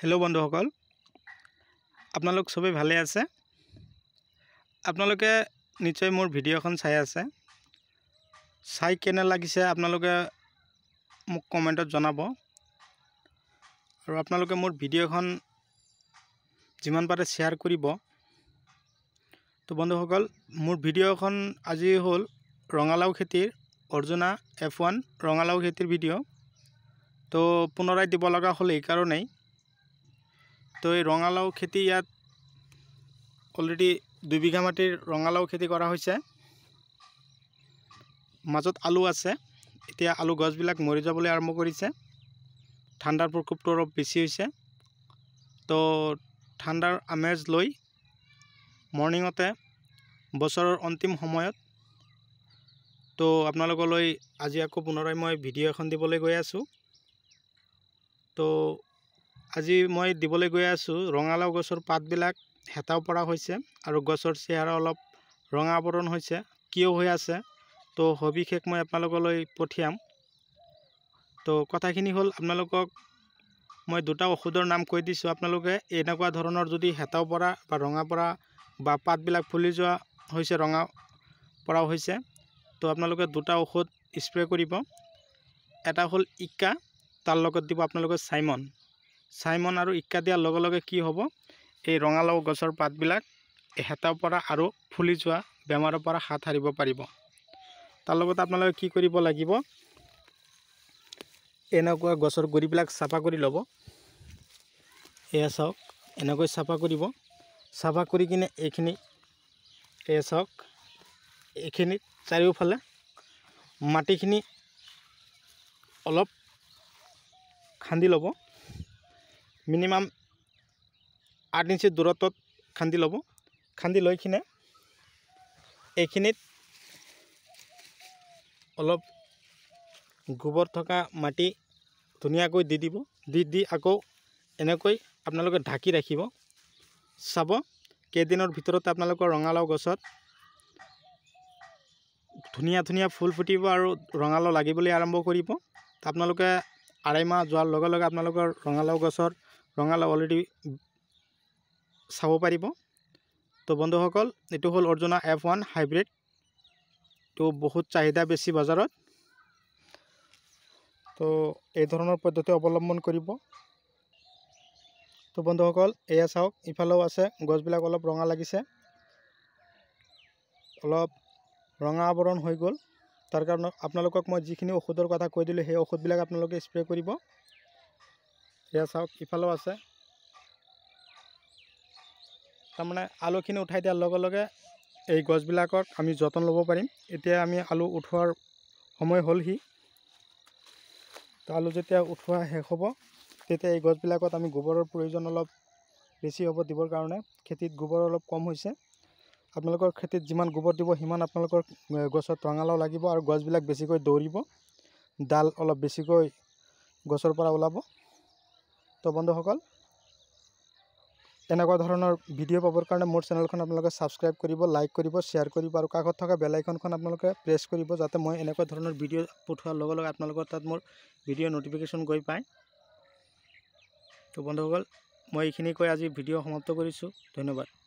hello' বন্ধুসকল আপোনালোক চবেই ভালে আছে আপোনালোকে নিশ্চয় মোৰ ভিডিঅ'খন চাই আছে চাই কেনে লাগিছে আপোনালোকে মোক কমেণ্টত জনাব আৰু আপোনালোকে মোৰ ভিডিঅ'খন যিমান পাৰে শ্বেয়াৰ কৰিব তো বন্ধুসকল মোৰ ভিডিঅ'খন আজি হ'ল ৰঙালাও খেতিৰ অৰ্জুনা এফ ওৱান ৰঙালাও খেতিৰ ভিডিঅ' তো পুনৰাই দিব লগা হ'ল এইকাৰণেই তো এই রঙালাও খেতি ইয়াত অলরেডি দুবিঘা মাটির রঙালাও খেতি করা হয়েছে মাজত আলু আছে এতিয়া আলু গছবিলাক মরি যাবলে আরম্ভ করেছে ঠান্ডার প্রকোপটা অল্প বেশি হয়েছে তো ঠান্ডার আমেজ লই মর্নিংতে বছরের অন্তিম সময়ত তো আপনার আজি আকো পুনরায় মই ভিডিও এখন দিবলে গৈ আছো তো আজি মই দিবলৈ গৈ আছোঁ ৰঙালাও গছৰ পাতবিলাক হেতাও পৰা হৈছে আৰু গছৰ চেহেৰা অলপ ৰঙা আৱৰণ হৈছে কিয় হৈ আছে তো সবিশেষ মই আপোনালোকলৈ পঠিয়াম তো কথাখিনি হ'ল আপোনালোকক মই দুটা ঔষধৰ নাম কৈ দিছোঁ আপোনালোকে এনেকুৱা ধৰণৰ যদি হেতাও পৰা বা ৰঙা পৰা বা পাতবিলাক ফুলি যোৱা হৈছে ৰঙা পৰাও হৈছে তো আপোনালোকে দুটা ঔষধ স্প্ৰে কৰিব এটা হ'ল ইকা তাৰ লগত দিব আপোনালোকে চাইমন চাইমন আৰু ইক্কা দিয়াৰ লগে লগে কি হ'ব এই ৰঙালাও গছৰ পাতবিলাক হেতাৰ পৰা আৰু ফুলি যোৱা বেমাৰৰ পৰা হাত সাৰিব পাৰিব তাৰ লগত আপোনালোকে কি কৰিব লাগিব এনেকুৱা গছৰ গুৰিবিলাক চাফা কৰি ল'ব এয়া চাওক এনেকৈ চাফা কৰিব চাফা কৰি কিনে এইখিনি এয়া চাওক এইখিনি চাৰিওফালে মাটিখিনি অলপ খান্দি ল'ব মিনিমাম আঠ ইঞ্চি দূৰত্বত খান্দি ল'ব খান্দি লৈ কিনে এইখিনিত অলপ গোবৰ থকা মাটি ধুনীয়াকৈ দি দিব দি দি আকৌ এনেকৈ আপোনালোকে ঢাকি ৰাখিব চাব কেইদিনৰ ভিতৰতে আপোনালোকৰ ৰঙালাও গছত ধুনীয়া ধুনীয়া ফুল ফুটিব আৰু ৰঙালাও লাগিবলৈ আৰম্ভ কৰিব আপোনালোকে আঢ়ৈমাহ যোৱাৰ লগে লগে আপোনালোকৰ ৰঙালাও গছৰ ৰঙালাও অলৰেডি চাব পাৰিব তো বন্ধুসকল এইটো হ'ল অৰ্জুনা এফ ওৱান হাইব্ৰিড এইটো বহুত চাহিদা বেছি বজাৰত তো এই ধৰণৰ পদ্ধতি অৱলম্বন কৰিব তো বন্ধুসকল এয়া চাওক ইফালেও আছে গছবিলাক অলপ ৰঙা লাগিছে অলপ ৰঙা আৱৰণ হৈ গ'ল তাৰ কাৰণে আপোনালোকক মই যিখিনি ঔষধৰ কথা কৈ দিলোঁ সেই ঔষধবিলাক আপোনালোকে স্প্ৰে' কৰিব সেয়া চাওক ইফালেও আছে তাৰমানে আলুখিনি উঠাই দিয়াৰ লগে লগে এই গছবিলাকক আমি যতন ল'ব পাৰিম এতিয়া আমি আলু উঠোৱাৰ সময় হ'লহি আলু যেতিয়া উঠোৱা শেষ হ'ব তেতিয়া এই গছবিলাকত আমি গোবৰৰ প্ৰয়োজন অলপ বেছি হ'ব দিবৰ কাৰণে খেতিত গোবৰ অলপ কম হৈছে আপোনালোকৰ খেতিত যিমান গোবৰ দিব সিমান আপোনালোকৰ গছত ৰঙালাও লাগিব আৰু গছবিলাক বেছিকৈ দৌৰিব ডাল অলপ বেছিকৈ গছৰ পৰা ওলাব তো বন্ধুসকল এনেকুৱা ধৰণৰ ভিডিঅ' পাবৰ কাৰণে মোৰ চেনেলখন আপোনালোকে ছাবস্ক্ৰাইব কৰিব লাইক কৰিব শ্বেয়াৰ কৰিব আৰু কাষত থকা বেলাইকনখন আপোনালোকে প্ৰেছ কৰিব যাতে মই এনেকুৱা ধৰণৰ ভিডিঅ' পঠোৱাৰ লগে লগে আপোনালোকৰ তাত মোৰ ভিডিঅ' ন'টিফিকেশ্যন গৈ পায় তো বন্ধুসকল মই এইখিনি কৈ আজি ভিডিঅ' সমাপ্ত কৰিছোঁ ধন্যবাদ